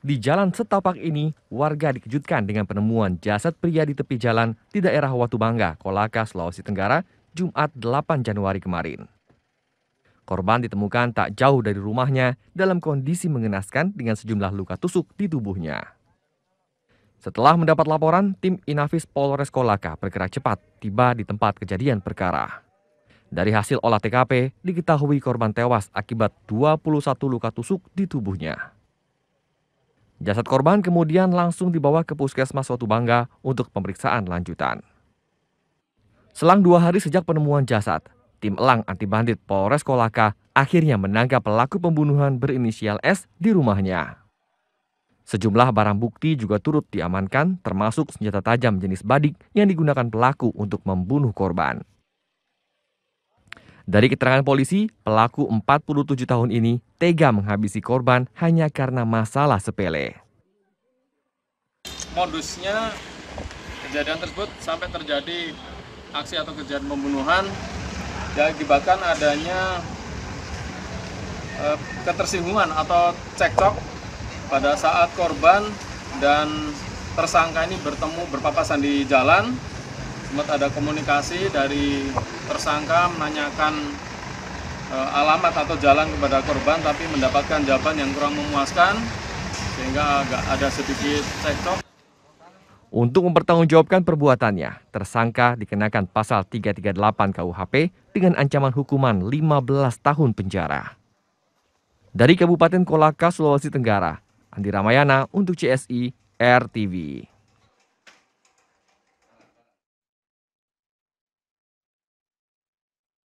Di jalan setapak ini, warga dikejutkan dengan penemuan jasad pria di tepi jalan di daerah Watubangga, Kolaka, Sulawesi Tenggara, Jumat 8 Januari kemarin. Korban ditemukan tak jauh dari rumahnya dalam kondisi mengenaskan dengan sejumlah luka tusuk di tubuhnya. Setelah mendapat laporan, tim Inafis Polres Kolaka bergerak cepat tiba di tempat kejadian perkara. Dari hasil olah TKP, diketahui korban tewas akibat 21 luka tusuk di tubuhnya. Jasad korban kemudian langsung dibawa ke puskesmas Watu Bangga untuk pemeriksaan lanjutan. Selang dua hari sejak penemuan jasad, tim elang anti bandit Polres Kolaka akhirnya menangkap pelaku pembunuhan berinisial S di rumahnya. Sejumlah barang bukti juga turut diamankan termasuk senjata tajam jenis badik yang digunakan pelaku untuk membunuh korban. Dari keterangan polisi, pelaku 47 tahun ini tega menghabisi korban hanya karena masalah sepele. Modusnya kejadian tersebut sampai terjadi aksi atau kejadian pembunuhan diakibatkan adanya e, ketersinggungan atau cekcok pada saat korban dan tersangka ini bertemu berpapasan di jalan sempat ada komunikasi dari tersangka menanyakan e, alamat atau jalan kepada korban tapi mendapatkan jawaban yang kurang memuaskan sehingga agak ada sedikit cekcok. Untuk mempertanggungjawabkan perbuatannya, tersangka dikenakan pasal 338 KUHP dengan ancaman hukuman 15 tahun penjara. Dari Kabupaten Kolaka, Sulawesi Tenggara, Andi Ramayana untuk CSI RTV.